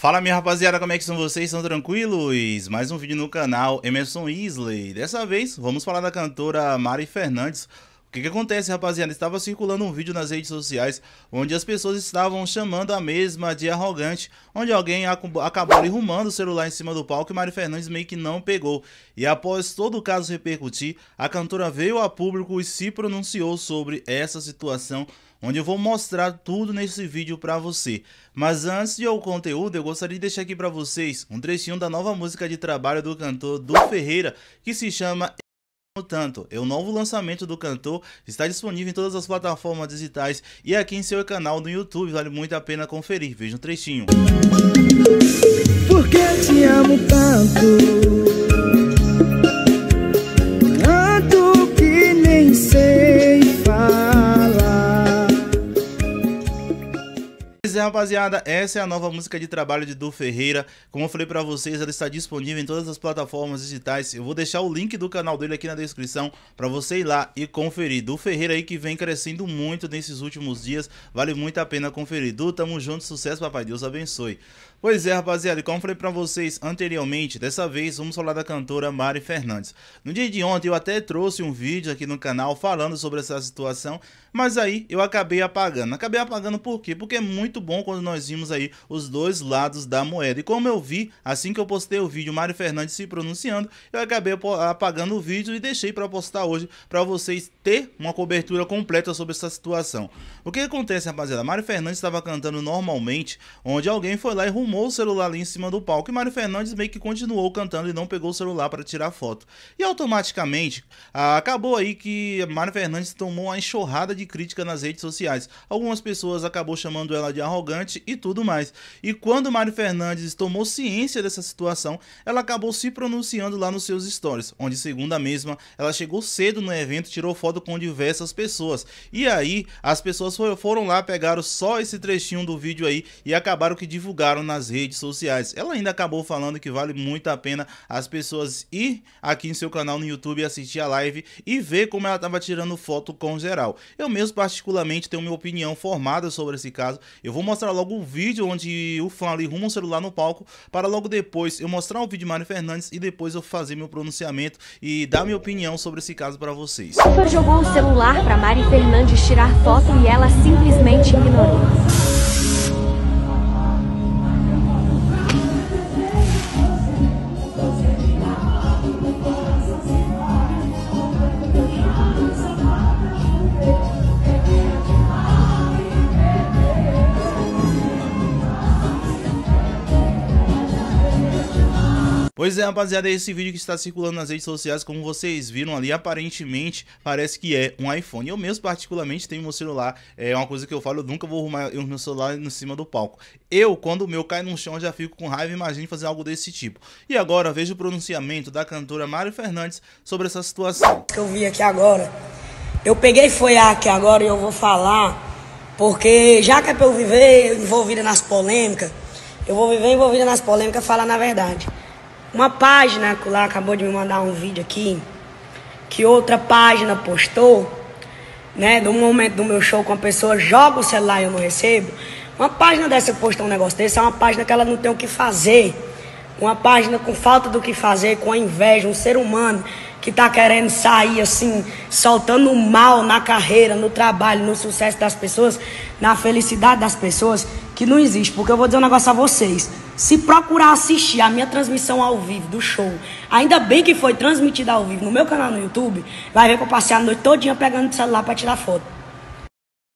Fala minha rapaziada, como é que são vocês? Estão tranquilos? Mais um vídeo no canal Emerson Isley. Dessa vez vamos falar da cantora Mari Fernandes. O que, que acontece, rapaziada? Estava circulando um vídeo nas redes sociais onde as pessoas estavam chamando a mesma de arrogante, onde alguém acabou arrumando o celular em cima do palco e Mari Fernandes meio que não pegou. E após todo o caso repercutir, a cantora veio a público e se pronunciou sobre essa situação onde eu vou mostrar tudo nesse vídeo para você. Mas antes de ao conteúdo, eu gostaria de deixar aqui para vocês um trechinho da nova música de trabalho do cantor Du Ferreira, que se chama tanto, É o novo lançamento do cantor está disponível em todas as plataformas digitais e aqui em seu canal no YouTube, vale muito a pena conferir, veja um trechinho. Porque te amo tanto Pois é, rapaziada, essa é a nova música de trabalho de Du Ferreira. Como eu falei pra vocês, ela está disponível em todas as plataformas digitais. Eu vou deixar o link do canal dele aqui na descrição pra você ir lá e conferir. Du Ferreira aí que vem crescendo muito nesses últimos dias, vale muito a pena conferir. Du, tamo junto, sucesso, papai, Deus abençoe. Pois é, rapaziada, e como eu falei pra vocês anteriormente, dessa vez vamos falar da cantora Mari Fernandes. No dia de ontem eu até trouxe um vídeo aqui no canal falando sobre essa situação, mas aí eu acabei apagando. Acabei apagando por quê? Porque é muito muito bom quando nós vimos aí os dois lados da moeda. E como eu vi, assim que eu postei o vídeo, Mário Fernandes se pronunciando, eu acabei apagando o vídeo e deixei para postar hoje para vocês ter uma cobertura completa sobre essa situação. O que acontece, rapaziada? Mário Fernandes estava cantando normalmente, onde alguém foi lá e rumou o celular ali em cima do palco e Mário Fernandes meio que continuou cantando e não pegou o celular para tirar foto. E automaticamente, acabou aí que Mário Fernandes tomou uma enxurrada de crítica nas redes sociais. Algumas pessoas acabou chamando ela de de arrogante e tudo mais. E quando Mário Fernandes tomou ciência dessa situação, ela acabou se pronunciando lá nos seus stories, onde, segundo a mesma, ela chegou cedo no evento e tirou foto com diversas pessoas. E aí, as pessoas foram lá, pegaram só esse trechinho do vídeo aí e acabaram que divulgaram nas redes sociais. Ela ainda acabou falando que vale muito a pena as pessoas ir aqui em seu canal no YouTube assistir a live e ver como ela estava tirando foto com geral. Eu mesmo particularmente tenho minha opinião formada sobre esse caso. Eu eu vou mostrar logo o vídeo onde o fã ali ruma o celular no palco para logo depois eu mostrar o vídeo de Mário Fernandes e depois eu fazer meu pronunciamento e dar minha opinião sobre esse caso para vocês. O jogou o celular para Mari Fernandes tirar foto e ela simplesmente ignorou. Pois é, rapaziada, é esse vídeo que está circulando nas redes sociais, como vocês viram ali, aparentemente parece que é um iPhone. Eu mesmo, particularmente, tenho meu celular, é uma coisa que eu falo, eu nunca vou arrumar o meu celular em cima do palco. Eu, quando o meu cai no chão, já fico com raiva, imagine fazer algo desse tipo. E agora, veja o pronunciamento da cantora Mário Fernandes sobre essa situação. que eu vi aqui agora, eu peguei foi aqui agora e eu vou falar, porque já que é pra eu viver envolvida nas polêmicas, eu vou viver envolvida nas polêmicas falar na verdade. Uma página lá acabou de me mandar um vídeo aqui que outra página postou, né, do momento do meu show com a pessoa joga o celular e eu não recebo. Uma página dessa postou um negócio desse, é uma página que ela não tem o que fazer. Uma página com falta do que fazer, com a inveja, um ser humano que tá querendo sair assim, soltando mal na carreira, no trabalho, no sucesso das pessoas, na felicidade das pessoas, que não existe. Porque eu vou dizer um negócio a vocês. Se procurar assistir a minha transmissão ao vivo do show, ainda bem que foi transmitida ao vivo no meu canal no YouTube, vai ver que eu passei a noite todinha pegando o celular para tirar foto.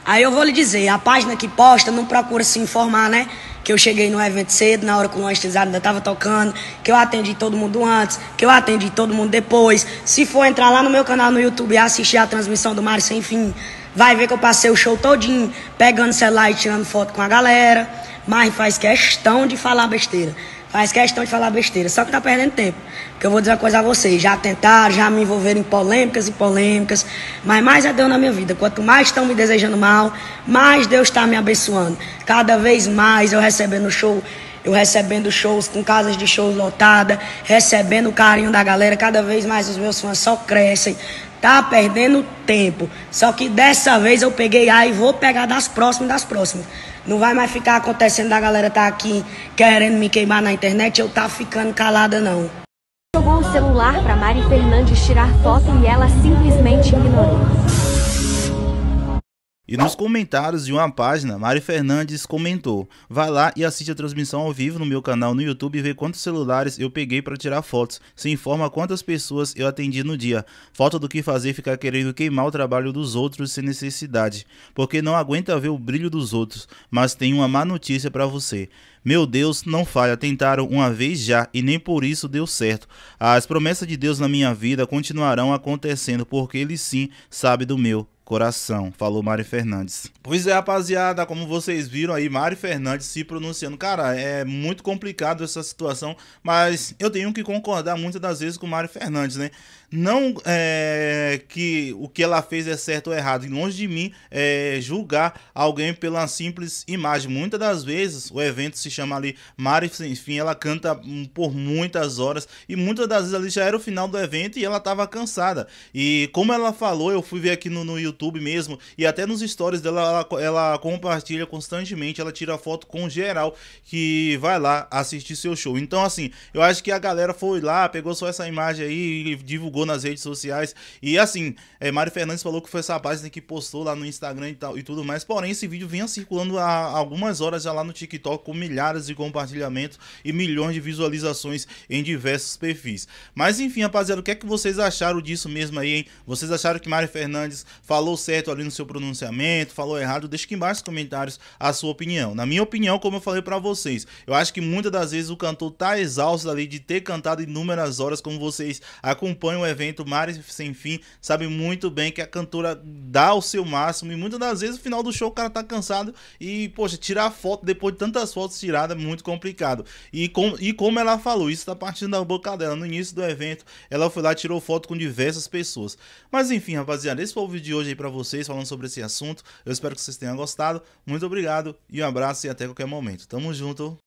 Aí eu vou lhe dizer, a página que posta não procura se informar, né? Que eu cheguei no evento cedo, na hora que o lanche ainda tava tocando, que eu atendi todo mundo antes, que eu atendi todo mundo depois. Se for entrar lá no meu canal no YouTube e assistir a transmissão do Mário Sem Fim, vai ver que eu passei o show todinho pegando celular e tirando foto com a galera. Mas faz questão de falar besteira. Faz questão de falar besteira. Só que tá perdendo tempo. Porque eu vou dizer uma coisa a vocês. Já tentaram, já me envolveram em polêmicas e polêmicas. Mas mais é Deus na minha vida. Quanto mais estão me desejando mal, mais Deus está me abençoando. Cada vez mais eu recebendo show eu recebendo shows com casas de shows lotadas, recebendo o carinho da galera, cada vez mais os meus fãs só crescem. Tá perdendo tempo. Só que dessa vez eu peguei A e vou pegar das próximas das próximas. Não vai mais ficar acontecendo da galera tá aqui querendo me queimar na internet, eu tá ficando calada não. Jogou o celular para Mari Fernandes tirar foto e ela simplesmente ignorou. E nos comentários de uma página, Mari Fernandes comentou: Vai lá e assiste a transmissão ao vivo no meu canal no YouTube e vê quantos celulares eu peguei para tirar fotos. Se informa quantas pessoas eu atendi no dia. Falta do que fazer ficar querendo queimar o trabalho dos outros sem necessidade, porque não aguenta ver o brilho dos outros. Mas tem uma má notícia para você. Meu Deus, não falha, tentaram uma vez já e nem por isso deu certo. As promessas de Deus na minha vida continuarão acontecendo, porque Ele sim sabe do meu coração, falou Mari Fernandes. Pois é, rapaziada, como vocês viram aí, Mari Fernandes se pronunciando. Cara, é muito complicado essa situação, mas eu tenho que concordar muitas das vezes com Mari Fernandes, né? Não é, que o que ela fez é certo ou errado, e longe de mim é, julgar alguém pela simples imagem. Muitas das vezes o evento se chama ali Mário Sem Fim, ela canta por muitas horas, e muitas das vezes ali já era o final do evento e ela tava cansada. E como ela falou, eu fui ver aqui no, no YouTube YouTube mesmo, e até nos stories dela, ela, ela compartilha constantemente, ela tira foto com geral que vai lá assistir seu show. Então, assim, eu acho que a galera foi lá, pegou só essa imagem aí e divulgou nas redes sociais. E assim, é, Mário Fernandes falou que foi essa página que postou lá no Instagram e tal e tudo mais. Porém, esse vídeo vinha circulando há algumas horas já lá no TikTok com milhares de compartilhamentos e milhões de visualizações em diversos perfis. Mas enfim, rapaziada, o que é que vocês acharam disso mesmo aí, hein? Vocês acharam que Mário Fernandes falou falou certo ali no seu pronunciamento, falou errado, deixa aqui embaixo nos comentários a sua opinião. Na minha opinião, como eu falei para vocês, eu acho que muitas das vezes o cantor tá exausto ali de ter cantado inúmeras horas, como vocês acompanham o evento Mares Sem Fim, sabe muito bem que a cantora dá o seu máximo e muitas das vezes no final do show o cara tá cansado e, poxa, tirar foto depois de tantas fotos tiradas é muito complicado. E, com, e como ela falou, isso tá partindo da boca dela. No início do evento, ela foi lá tirou foto com diversas pessoas. Mas enfim, rapaziada, esse foi o vídeo de hoje aí para vocês falando sobre esse assunto. Eu espero que vocês tenham gostado. Muito obrigado e um abraço e até qualquer momento. Tamo junto.